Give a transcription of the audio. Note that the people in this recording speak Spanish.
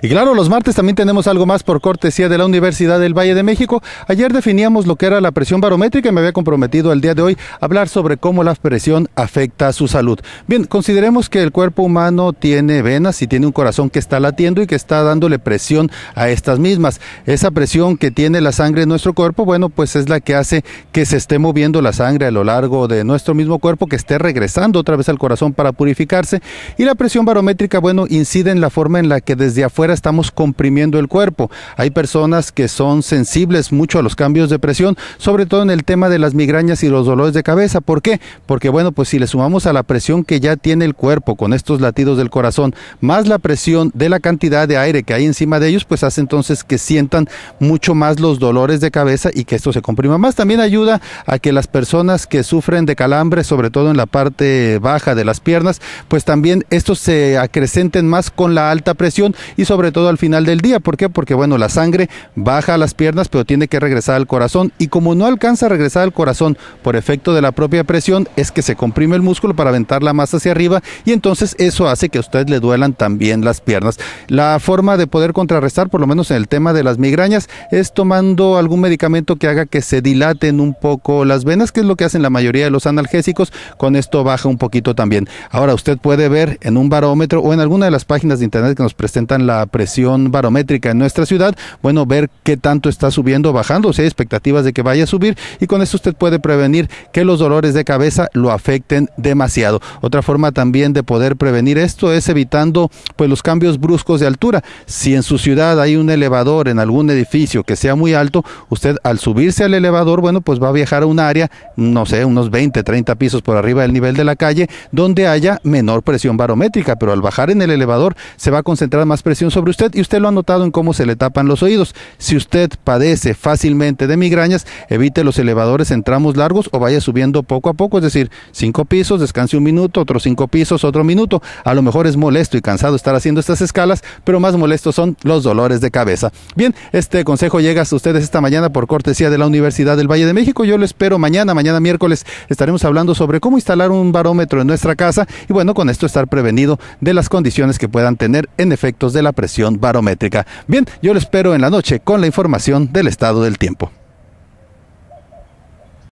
Y claro, los martes también tenemos algo más por cortesía de la Universidad del Valle de México. Ayer definíamos lo que era la presión barométrica y me había comprometido el día de hoy hablar sobre cómo la presión afecta a su salud. Bien, consideremos que el cuerpo humano tiene venas y tiene un corazón que está latiendo y que está dándole presión a estas mismas. Esa presión que tiene la sangre en nuestro cuerpo, bueno, pues es la que hace que se esté moviendo la sangre a lo largo de nuestro mismo cuerpo, que esté regresando otra vez al corazón para purificarse. Y la presión barométrica, bueno, incide en la forma en la que desde afuera estamos comprimiendo el cuerpo. Hay personas que son sensibles mucho a los cambios de presión, sobre todo en el tema de las migrañas y los dolores de cabeza. ¿Por qué? Porque bueno, pues si le sumamos a la presión que ya tiene el cuerpo con estos latidos del corazón, más la presión de la cantidad de aire que hay encima de ellos, pues hace entonces que sientan mucho más los dolores de cabeza y que esto se comprima más. También ayuda a que las personas que sufren de calambre, sobre todo en la parte baja de las piernas, pues también estos se acrecenten más con la alta presión y sobre sobre todo al final del día. ¿Por qué? Porque bueno, la sangre baja a las piernas, pero tiene que regresar al corazón y como no alcanza a regresar al corazón por efecto de la propia presión, es que se comprime el músculo para aventar la masa hacia arriba y entonces eso hace que a usted le duelan también las piernas. La forma de poder contrarrestar, por lo menos en el tema de las migrañas, es tomando algún medicamento que haga que se dilaten un poco las venas, que es lo que hacen la mayoría de los analgésicos, con esto baja un poquito también. Ahora usted puede ver en un barómetro o en alguna de las páginas de internet que nos presentan la presión barométrica en nuestra ciudad, bueno, ver qué tanto está subiendo o bajando, si hay expectativas de que vaya a subir y con eso usted puede prevenir que los dolores de cabeza lo afecten demasiado. Otra forma también de poder prevenir esto es evitando pues los cambios bruscos de altura. Si en su ciudad hay un elevador en algún edificio que sea muy alto, usted al subirse al elevador, bueno, pues va a viajar a un área, no sé, unos 20, 30 pisos por arriba del nivel de la calle, donde haya menor presión barométrica, pero al bajar en el elevador se va a concentrar más presión sobre usted y usted lo ha notado en cómo se le tapan los oídos. Si usted padece fácilmente de migrañas, evite los elevadores en tramos largos o vaya subiendo poco a poco, es decir, cinco pisos, descanse un minuto, otros cinco pisos, otro minuto. A lo mejor es molesto y cansado estar haciendo estas escalas, pero más molestos son los dolores de cabeza. Bien, este consejo llega a ustedes esta mañana por cortesía de la Universidad del Valle de México. Yo lo espero mañana, mañana miércoles estaremos hablando sobre cómo instalar un barómetro en nuestra casa y bueno, con esto estar prevenido de las condiciones que puedan tener en efectos de la presión barométrica. Bien, yo lo espero en la noche con la información del estado del tiempo.